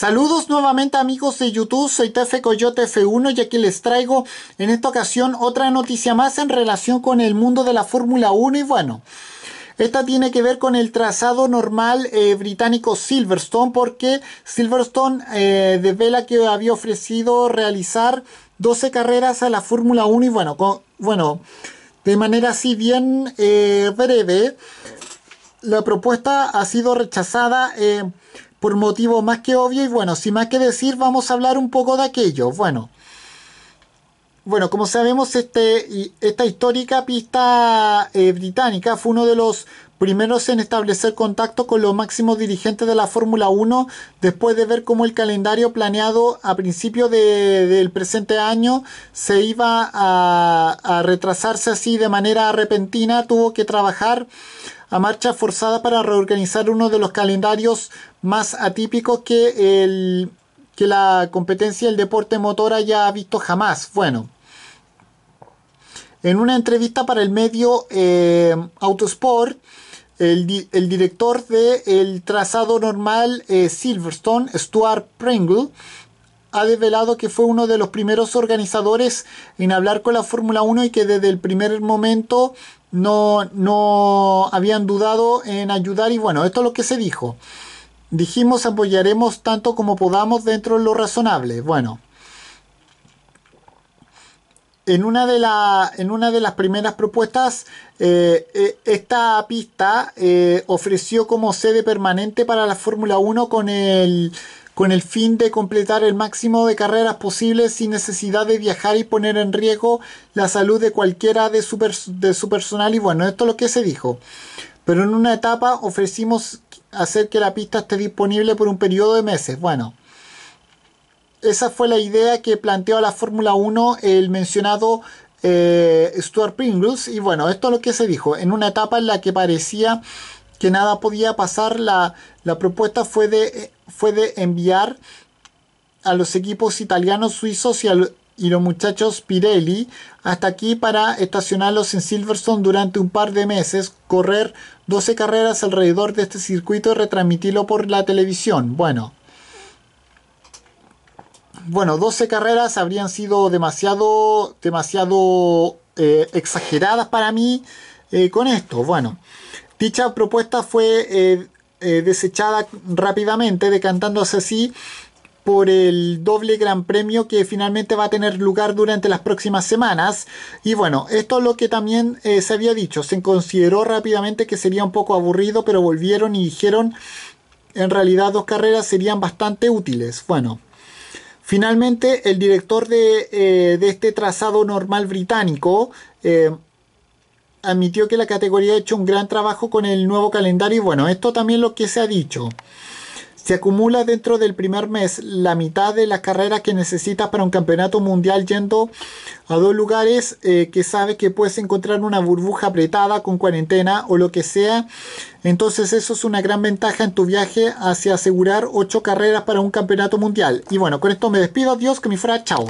Saludos nuevamente amigos de YouTube, soy TF Coyote F1 y aquí les traigo en esta ocasión otra noticia más en relación con el mundo de la Fórmula 1 y bueno, esta tiene que ver con el trazado normal eh, británico Silverstone porque Silverstone eh, desvela que había ofrecido realizar 12 carreras a la Fórmula 1 y bueno, bueno, de manera así bien eh, breve, la propuesta ha sido rechazada eh, por motivo más que obvio y bueno, sin más que decir, vamos a hablar un poco de aquello. Bueno, bueno, como sabemos, este, esta histórica pista eh, británica fue uno de los primeros en establecer contacto con los máximos dirigentes de la Fórmula 1 después de ver cómo el calendario planeado a principio del presente año se iba a retrasarse así de manera repentina, tuvo que trabajar a marcha forzada para reorganizar uno de los calendarios más atípicos que, el, que la competencia del deporte motor haya visto jamás. Bueno, en una entrevista para el medio eh, Autosport, el, director del trazado normal eh, Silverstone, Stuart Pringle, ha desvelado que fue uno de los primeros organizadores en hablar con la Fórmula 1 y que desde el primer momento no, habían dudado en ayudar y bueno, esto es lo que se dijo. Dijimos apoyaremos tanto como podamos dentro de lo razonable. Bueno, en una de, en una de las primeras propuestas, eh, eh, esta pista eh, ofreció como sede permanente para la Fórmula 1 con el con el fin de completar el máximo de carreras posibles sin necesidad de viajar y poner en riesgo la salud de cualquiera de su, de personal. Y bueno, esto es lo que se dijo. Pero en una etapa ofrecimos hacer que la pista esté disponible por un periodo de meses. Bueno, esa fue la idea que planteó la Fórmula 1 el mencionado eh, Stuart Pringles. Y bueno, esto es lo que se dijo. En una etapa en la que parecía que nada podía pasar, la, propuesta fue de, fue de enviar a los equipos italianos, suizos y, los muchachos Pirelli hasta aquí para estacionarlos en Silverstone durante un par de meses, correr 12 carreras alrededor de este circuito y retransmitirlo por la televisión. Bueno. Bueno, 12 carreras habrían sido demasiado, demasiado eh, exageradas para mí eh, con esto. Bueno, Dicha propuesta fue eh, eh, desechada rápidamente, decantándose así por el doble gran premio que finalmente va a tener lugar durante las próximas semanas. Y bueno, esto es lo que también eh, se había dicho. Se consideró rápidamente que sería un poco aburrido, pero volvieron y dijeron, en realidad dos carreras serían bastante útiles. Bueno. Finalmente, el director de, este trazado normal británico, admitió que la categoría ha hecho un gran trabajo con el nuevo calendario y bueno, esto también lo que se ha dicho. Se acumula dentro del primer mes la mitad de las carreras que necesitas para un campeonato mundial yendo a dos lugares eh, que sabes que puedes encontrar una burbuja apretada con cuarentena o lo que sea. Entonces eso es una gran ventaja en tu viaje hacia asegurar ocho carreras para un campeonato mundial. Y bueno, con esto me despido. Adiós, que me fuera. Chao.